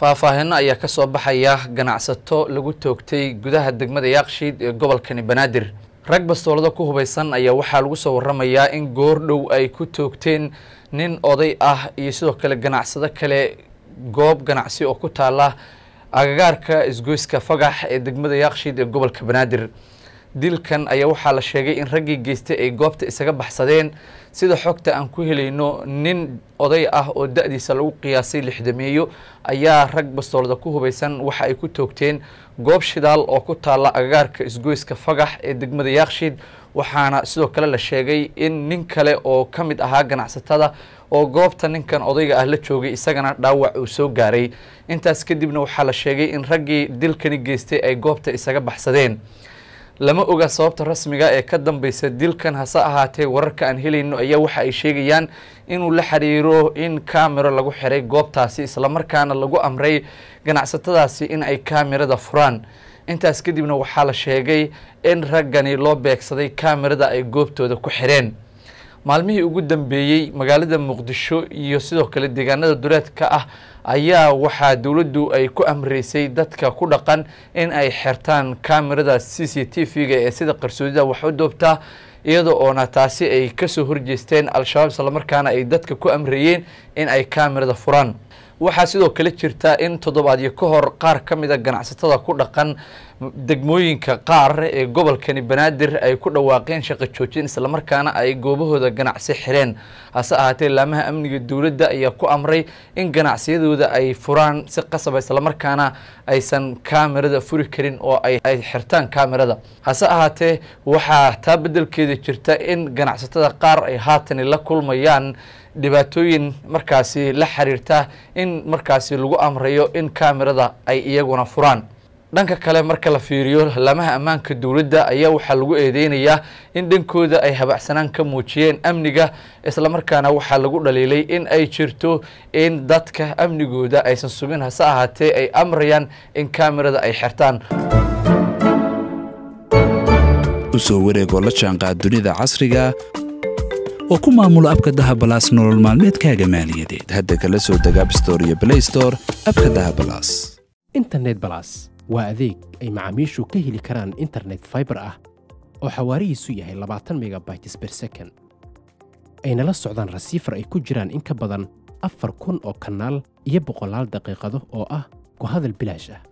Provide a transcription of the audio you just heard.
faahfaahino ayaa kasoo baxaya ganacsato lagu toogtay gudaha degmada yaakshiid ee gobolkani banaadir rag bastoolada ku hubaysan ayaa waxaa lagu soo waramayaa in goor dhow ay ku toogteen nin oday ah iyo sidoo kale ganacsado kale goob ganacsi oo ku taala agagaarka isgoyska fagax ee degmada yaakshiid ee gobolka banaadir dilkan ayaa waxaa la sheegay in raggii geystay ay goobta isaga baxsadeen sida xogta aan ku helayno nin oday ah oo da'diisa lagu qiyaasay lixdameeyo ayaa rag bastoolada ku hubaysan waxa ay ku toogteen goob shidaal oo ku taalla agagaarka isgoyska fagax ee degmada yaakshiid waxaana sidoo kale la sheegay in nin kale oo ka mid ahaa ganacsatada oo goobta ninkan odayga ah la joogay isagana dhaawac uu soo gaaray intaas kadibna waxaa la sheegay in raggii dilkani geystay ay goobta isaga baxsadeen lama oga sababta rasmiga ee ka dambaysa dilkan hase ahaatee wararka aan helayno ayaa waxa ay sheegayaan inuu la xiriiro in kamero lagu xiray goobtaasi islamarkaana lagu amray ganacsatadaasi in ay kaamirada furaan intaas kadibna waxaa la sheegay in raggani loo beegsaday kaamirada ay goobtooda ku xireen maalmihii ugu dambeeyey magaalada muqdisho iyo sidoo kale deegaanada duleedka ah ayaa waxaa dowladdu ay ku amreysay dadka ku dhaqan in ay xirtaan kamerada c c t v-ga ee sida qarsoodida wax u doobta iyada oona taasi ay kasoo horjeesteen al-shabaab islamarkaana ay dadka ku amreeyeen in ay kamerada furaan waxaa sidoo kale jirta in toddobaadyo ka hor qaar ka mida ganacsatada ku dhaqan degmooyinka qaar ee gobolkani banaadir ay ku dhawaaqeen shaqo joojin islamarkaana ay goobahooda ganacsi xireen hase ahaatee laamaha amniga dowladda ayaa ku amray in ganacsiyadooda ay furaan si qasaba islamarkaana aysan kamerada furi karin oo ay xirtaan kaamirada hase ahaatee waxaa taa beddelkeeda jirta in ganacsatada qaar ay haatani la kulmayaan dhibaatooyin markaasi la xiriirta in markaasi lagu amrayo in kamerada ay iyaguna furaan dhanka kale marka la fiiriyo laamaha ammaanka dowladda ayaa waxaa lagu eedeynayaa in dhankooda ay habacsanaan ka muujiyeen amniga islamarkaana waxaa lagu dhaliilay in ay jirto in dadka amnigooda aysan sugin hase ahaatee ay amrayaan in kamerada ay xirtaan usoo wareegoo la jaanqaad dunida casriga oo ku maamula abka dahabalaas nolol maalmeedkaaga maaliyadeed hadda kala soo dega abstore iyo blay store abka dahabalas internet balas waa adeeg ay macaamiishu ka heli karaan internet fiber ah oo xawaarihiisu yahay labaatan megabayts ber second ayna la socdaan rasiifar ay ku jiraan in ka badan afar kun oo kanaal iyo boqolaal daqiiqado oo ah ku hadal bilaash ah